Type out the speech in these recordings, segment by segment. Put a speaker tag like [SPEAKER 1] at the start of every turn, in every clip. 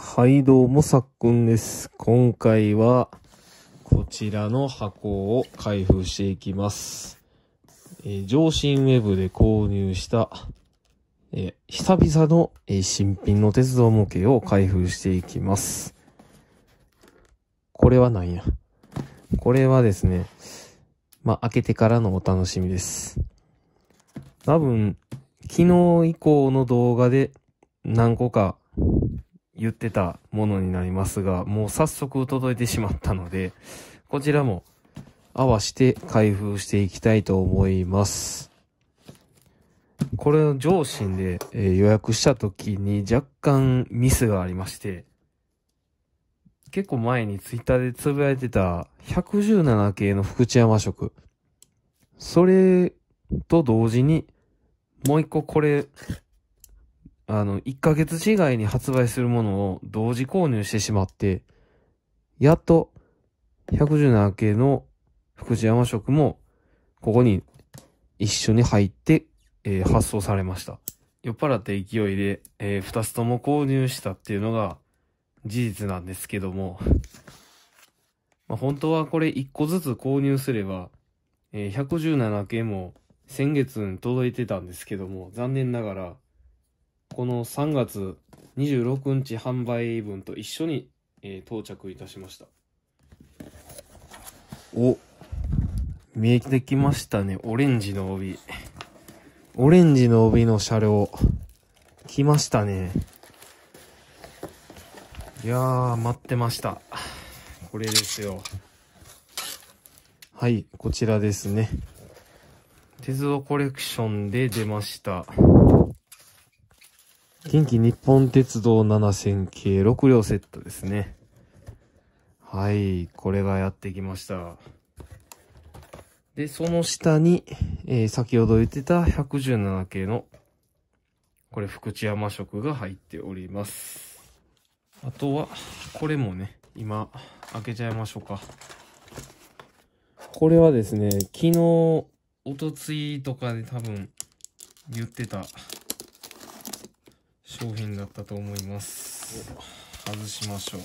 [SPEAKER 1] はい、どうも、さっくんです。今回は、こちらの箱を開封していきます。えー、上新ウェブで購入した、えー、久々の、えー、新品の鉄道模型を開封していきます。これは何やこれはですね、まあ、開けてからのお楽しみです。多分、昨日以降の動画で何個か言ってたものになりますが、もう早速届いてしまったので、こちらも合わせて開封していきたいと思います。これの上心で、え予約した時に若干ミスがありまして、結構前にツイッターでつぶやいてた117系の福知山食。それと同時に、もう一個これあの、1ヶ月違いに発売するものを同時購入してしまって、やっと117系の福知山食も、ここに一緒に入って、えー、発送されました。酔っ払った勢いで、えー、2つとも購入したっていうのが事実なんですけども、まあ、本当はこれ1個ずつ購入すれば、えー、117系も先月に届いてたんですけども、残念ながら、この3月26日販売分と一緒に、えー、到着いたしました。お、見えてきましたね。オレンジの帯。オレンジの帯の車両。来ましたね。いやー、待ってました。これですよ。はい、こちらですね。鉄道コレクションで出ました。近畿日本鉄道7000系6両セットですね。はい、これがやってきました。で、その下に、えー、先ほど言ってた117系の、これ福知山色が入っております。あとは、これもね、今、開けちゃいましょうか。これはですね、昨日、おとついとかで多分、言ってた商品だったと思います外しましょう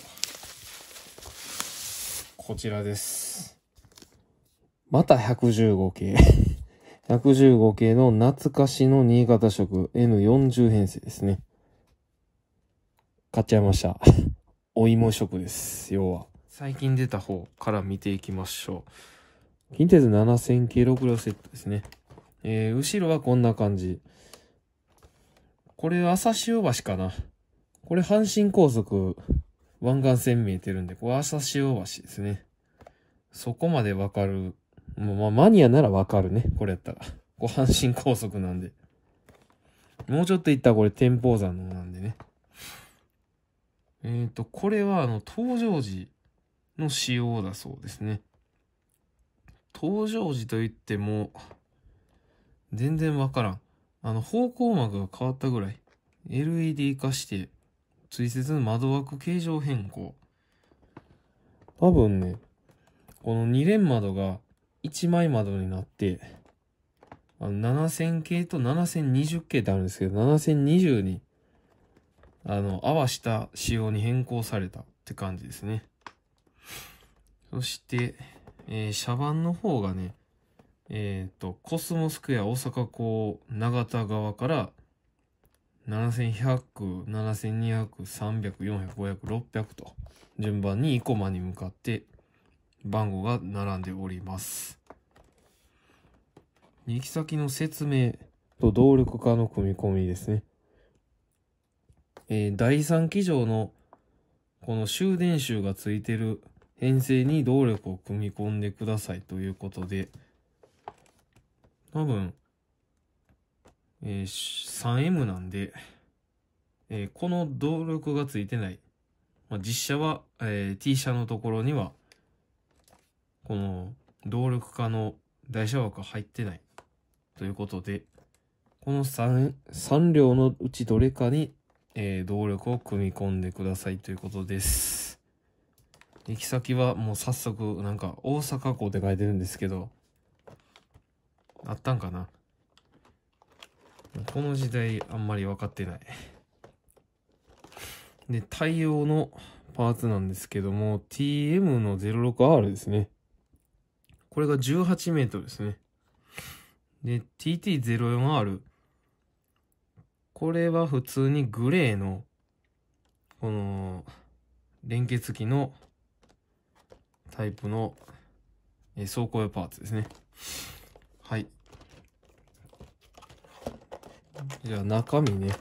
[SPEAKER 1] こちらですまた115系115 系の懐かしの新潟色 N40 編成ですね買っちゃいましたお芋色です要は最近出た方から見ていきましょう近鉄7000キロクセットですねえー、後ろはこんな感じ。これ、朝潮橋かな。これ、阪神高速、湾岸線見えてるんで、これ、朝潮橋ですね。そこまでわかる。まあ、マニアならわかるね。これやったら。こう、阪神高速なんで。もうちょっと行ったらこれ、天保山のなんでね。えっ、ー、と、これは、あの、登場時の仕様だそうですね。登場時と言っても、全然わからん。あの、方向幕が変わったぐらい、LED 化して、追設の窓枠形状変更。多分ね、この2連窓が1枚窓になって、あの7000系と7020系ってあるんですけど、7020に、あの、合わした仕様に変更されたって感じですね。そして、えー、車番の方がね、えっ、ー、と、コスモスクエア大阪港長田側から7100、7200、300、400、500、600と順番に生駒に向かって番号が並んでおります。行き先の説明と動力化の組み込みですね。えー、第3機場のこの終電集がついてる編成に動力を組み込んでくださいということで、多分、えー、3M なんで、えー、この動力がついてない。まあ、実写は、えー、T 車のところには、この動力化の台車枠入ってない。ということで、この 3, 3両のうちどれかに、えー、動力を組み込んでくださいということです。行き先はもう早速なんか大阪港って書いてるんですけど、あったんかなこの時代あんまり分かってない。で、対応のパーツなんですけども、TM の 06R ですね。これが18メートルですね。で、TT04R。これは普通にグレーの、この、連結機のタイプの走行用パーツですね。じゃあ中身ね、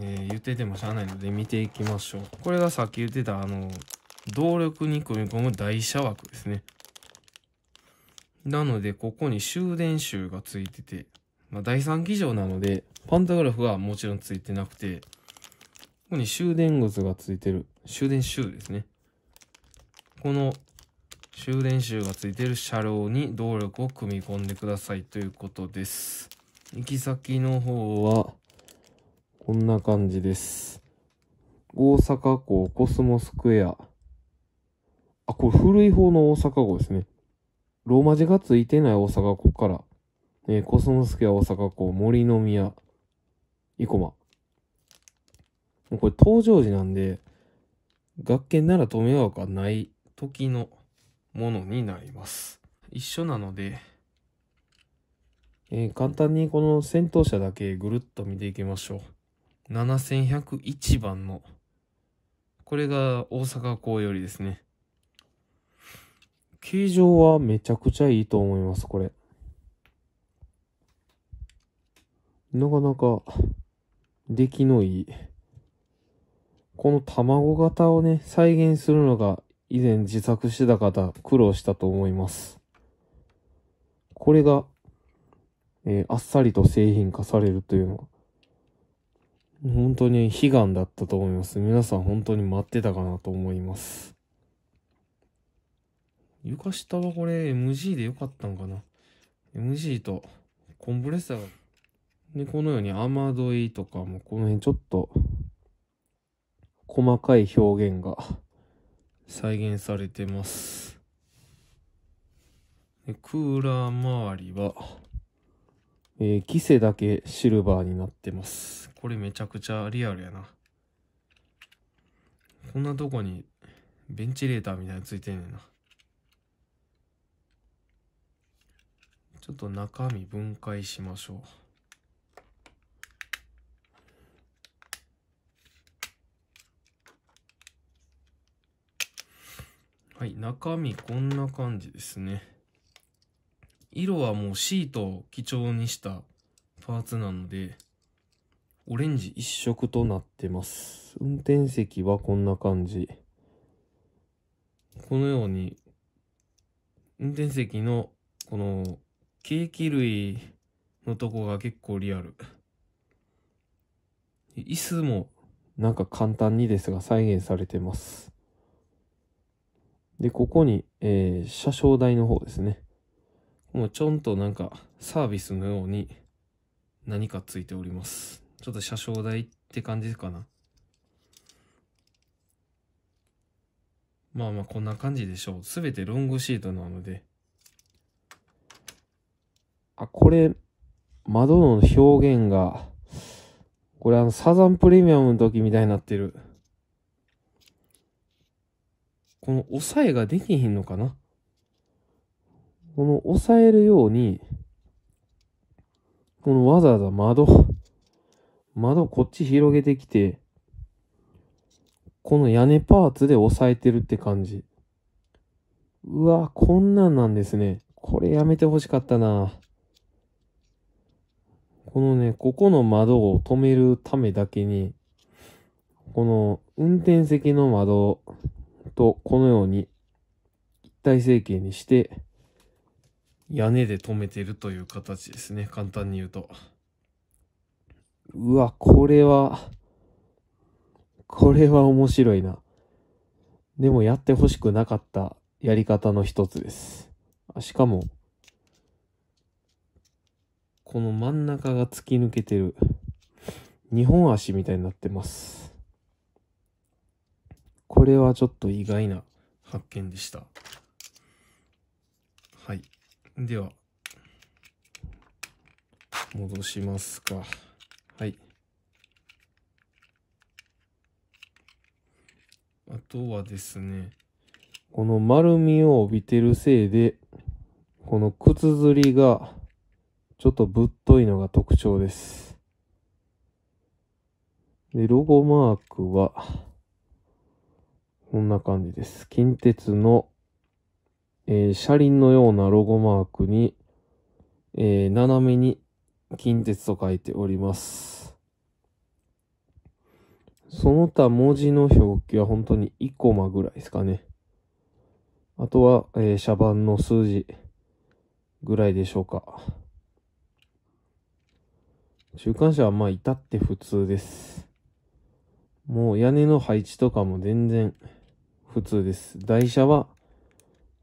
[SPEAKER 1] えー、言っててもしゃあないので見ていきましょうこれがさっき言ってたあの動力に組み込む台車枠ですねなのでここに終電集がついてて、まあ、第3機準なのでパンタグラフはもちろんついてなくてここに終電靴がついてる終電集ですねこの終電集がついてる車両に動力を組み込んでくださいということです行き先の方は、こんな感じです。大阪港コスモスクエア。あ、これ古い方の大阪港ですね。ローマ字がついてない大阪港から、えー、コスモスクエア大阪港、森の宮、生駒。もうこれ登場時なんで、学研なら止めようがない時のものになります。一緒なので、えー、簡単にこの先頭車だけぐるっと見ていきましょう。7101番の、これが大阪港よりですね。形状はめちゃくちゃいいと思います、これ。なかなか、出来のいい。この卵型をね、再現するのが以前自作してた方、苦労したと思います。これがえー、あっさりと製品化されるというのは、本当に悲願だったと思います。皆さん本当に待ってたかなと思います。床下はこれ MG でよかったんかな ?MG とコンプレッサーで、このように雨どいとかもこの辺ちょっと細かい表現が再現されてます。クーラー周りはえー、キセだけシルバーになってます。これめちゃくちゃリアルやな。こんなとこにベンチレーターみたいなついてんねんな。ちょっと中身分解しましょう。はい、中身こんな感じですね。色はもうシートを基調にしたパーツなので、オレンジ一色となってます。運転席はこんな感じ。このように、運転席のこのケーキ類のとこが結構リアル。椅子もなんか簡単にですが再現されてます。で、ここに、えー、車掌台の方ですね。もうちょんとなんかサービスのように何かついております。ちょっと車掌台って感じかな。まあまあこんな感じでしょう。すべてロングシートなので。あ、これ、窓の表現が、これあのサザンプレミアムの時みたいになってる。この押さえができひんのかなこの押さえるように、このわざわざ窓、窓こっち広げてきて、この屋根パーツで押さえてるって感じ。うわ、こんなんなんですね。これやめてほしかったな。このね、ここの窓を止めるためだけに、この運転席の窓とこのように一体成形にして、屋根で止めてるという形ですね。簡単に言うと。うわ、これは、これは面白いな。でもやってほしくなかったやり方の一つです。しかも、この真ん中が突き抜けてる。2本足みたいになってます。これはちょっと意外な発見でした。では、戻しますか。はい。あとはですね、この丸みを帯びてるせいで、この靴ずりが、ちょっとぶっといのが特徴です。で、ロゴマークは、こんな感じです。近鉄のえー、車輪のようなロゴマークに、えー、斜めに近鉄と書いております。その他文字の表記は本当に1コマぐらいですかね。あとは、えー、車番の数字ぐらいでしょうか。週刊誌はまあ至って普通です。もう屋根の配置とかも全然普通です。台車は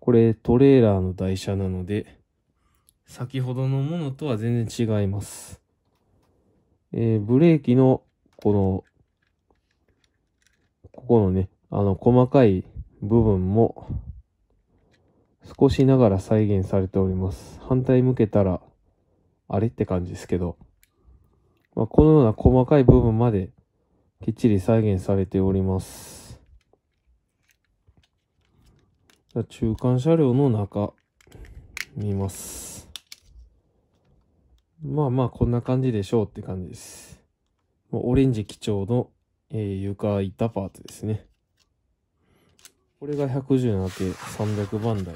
[SPEAKER 1] これトレーラーの台車なので、先ほどのものとは全然違います。えー、ブレーキの、この、ここのね、あの、細かい部分も、少しながら再現されております。反対向けたら、あれって感じですけど、まあ、このような細かい部分まで、きっちり再現されております。ゃあ中間車両の中、見ます。まあまあ、こんな感じでしょうって感じです。オレンジ基調の、えー、床板パーツですね。これが110なって300番台。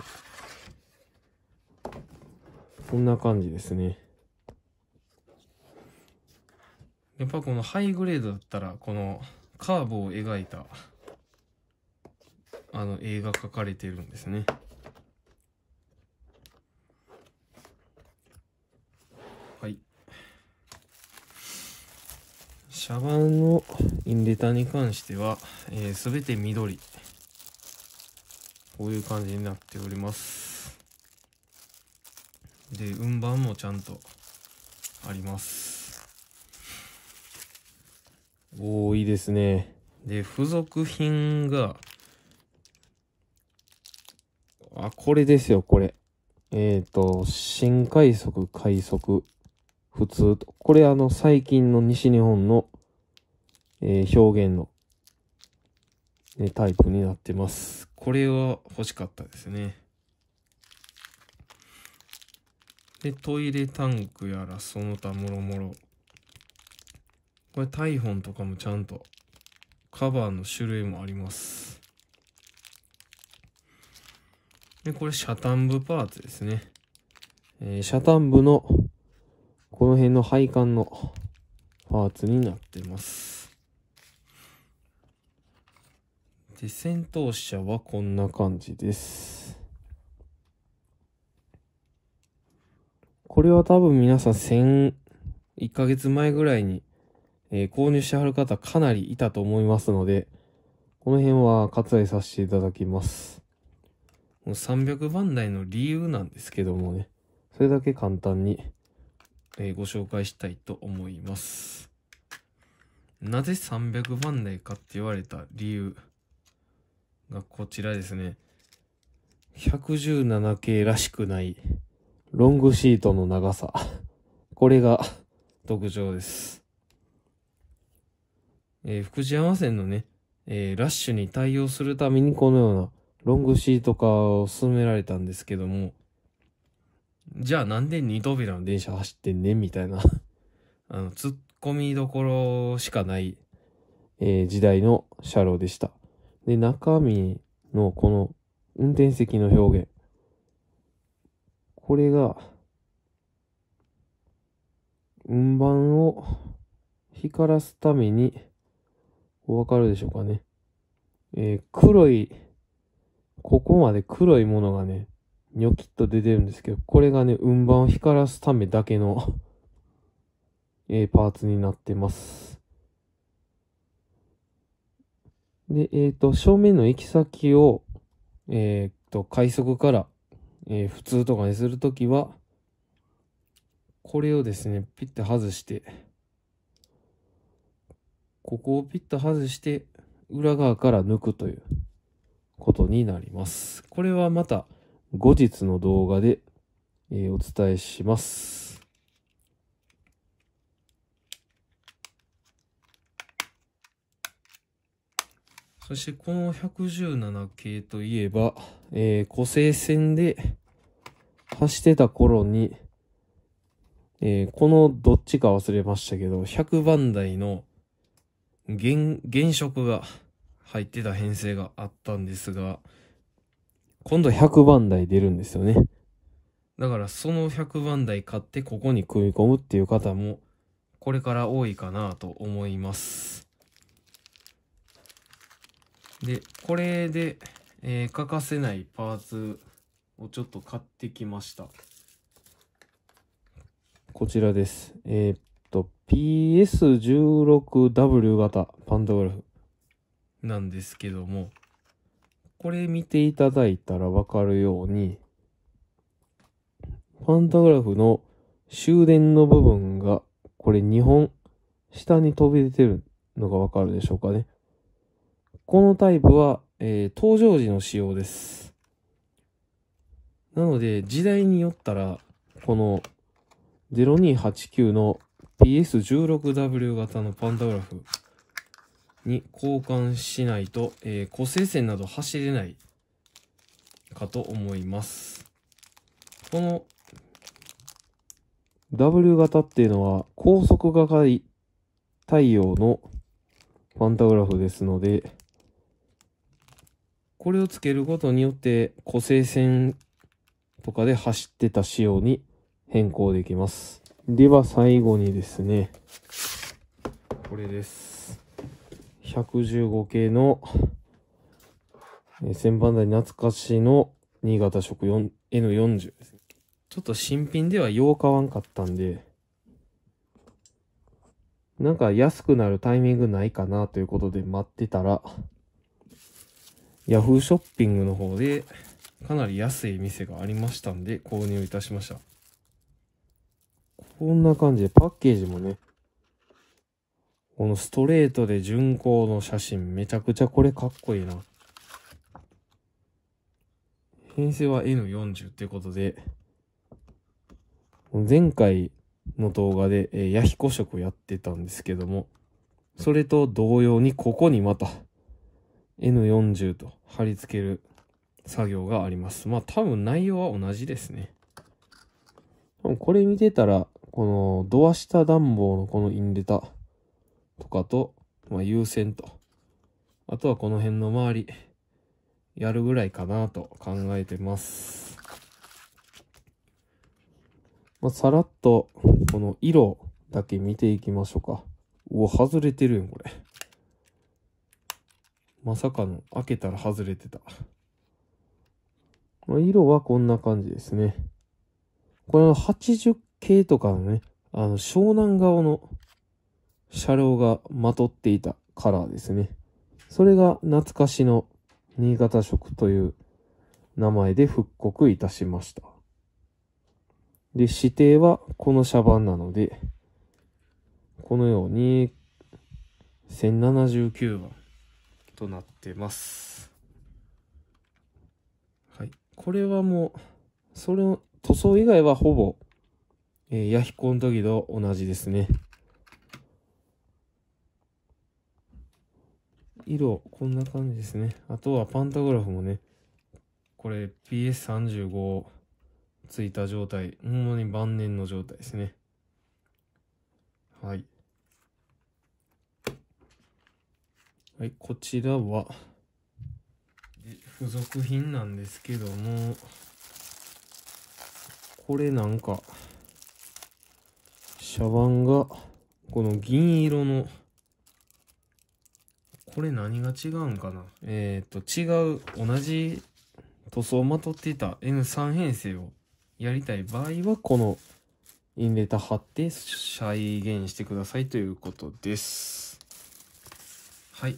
[SPEAKER 1] こんな感じですね。やっぱこのハイグレードだったら、このカーブを描いたあの、絵が描かれてるんですね。はい。シャバンのインデタに関しては、す、えー、べ、て緑。こういう感じになっております。で、運搬もちゃんとあります。多いですね。で、付属品が、あ、これですよ、これ。えっ、ー、と、新快速、快速、普通と。これあの、最近の西日本の、えー、表現の、ね、タイプになってます。これは欲しかったですね。で、トイレタンクやら、その他もろもろ。これ、タイホンとかもちゃんと、カバーの種類もあります。で、これ、シャタン部パーツですね。えー、シャタン部の、この辺の配管のパーツになってます。で、戦闘車はこんな感じです。これは多分皆さん1000、1ヶ月前ぐらいに、えー、購入してはる方かなりいたと思いますので、この辺は割愛させていただきます。もう300番台の理由なんですけどもね、それだけ簡単に、えー、ご紹介したいと思います。なぜ300番台かって言われた理由がこちらですね。117系らしくないロングシートの長さ。これが特徴です。えー、福知山線のね、えー、ラッシュに対応するためにこのようなロングシート化を勧められたんですけども、じゃあなんで二扉の電車走ってんねんみたいな あの、突っ込みどころしかない、えー、時代の車両でした。で、中身のこの運転席の表現。これが、運搬を光らすために、わかるでしょうかね。えー、黒いここまで黒いものがね、ニョキッと出てるんですけど、これがね、運搬を光らすためだけの えー、パーツになってます。で、えっ、ー、と、正面の行き先を、えっ、ー、と、快速から、えー、普通とかにするときは、これをですね、ピッて外して、ここをピッと外して、裏側から抜くという。ことになります。これはまた後日の動画で、えー、お伝えします。そしてこの117系といえば、えー、個性戦で走ってた頃に、えー、このどっちか忘れましたけど、100番台の原、色が入ってた編成があったんですが、今度100番台出るんですよね。だからその100番台買ってここに組み込むっていう方もこれから多いかなと思います。で、これで、えー、欠かせないパーツをちょっと買ってきました。こちらです。えー、っと、PS16W 型パンドグラフ。なんですけども、これ見ていただいたらわかるように、パンタグラフの終電の部分が、これ2本下に飛び出てるのがわかるでしょうかね。このタイプは、えー、登場時の仕様です。なので、時代によったら、この0289の PS16W 型のパンタグラフ、に交換しないと、えー、個性線など走れないかと思います。この W 型っていうのは高速がかり太陽のパンタグラフですので、これをつけることによって個性線とかで走ってた仕様に変更できます。では最後にですね、これです。115系の、えー、1000番台懐かしの新潟食 N40 ですね。ちょっと新品ではよう買わんかったんで、なんか安くなるタイミングないかなということで待ってたら、ヤフーショッピングの方でかなり安い店がありましたんで購入いたしました。こんな感じでパッケージもね、このストレートで巡航の写真、めちゃくちゃこれかっこいいな。編成は N40 ってことで、前回の動画で、えー、ヤヒコ色やってたんですけども、それと同様にここにまた N40 と貼り付ける作業があります。まあ多分内容は同じですね。これ見てたら、このドア下暖房のこのインレタ、とかと、まあ、優先と。あとはこの辺の周り、やるぐらいかなと考えてます。まあ、さらっと、この色だけ見ていきましょうか。うわ、外れてるよ、これ。まさかの、開けたら外れてた。まあ、色はこんな感じですね。これの80系とかのね、あの、湘南顔の車両がまとっていたカラーですね。それが懐かしの新潟色という名前で復刻いたしました。で、指定はこの車番なので、このように1079番となってます。はい。これはもう、それの塗装以外はほぼ、えー、ヤヒコの時と同じですね。色、こんな感じですね。あとはパンタグラフもね、これ PS35 ついた状態、ほんまに晩年の状態ですね。はい。はい、こちらは、付属品なんですけども、これなんか、茶ンが、この銀色の、これ何が違うんかなえー、っと、違う、同じ塗装をまとっていた N3 編成をやりたい場合は、このインレーター貼って再現してくださいということです。はい。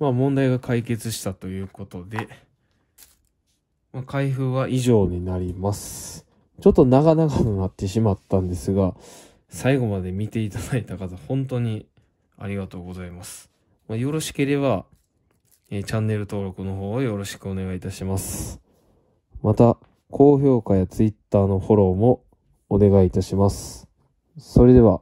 [SPEAKER 1] まあ問題が解決したということで、まあ、開封は以上になります。ちょっと長々となってしまったんですが、最後まで見ていただいた方、本当にありがとうございます。まあ、よろしければ、えー、チャンネル登録の方をよろしくお願いいたします。また、高評価や Twitter のフォローもお願いいたします。それでは。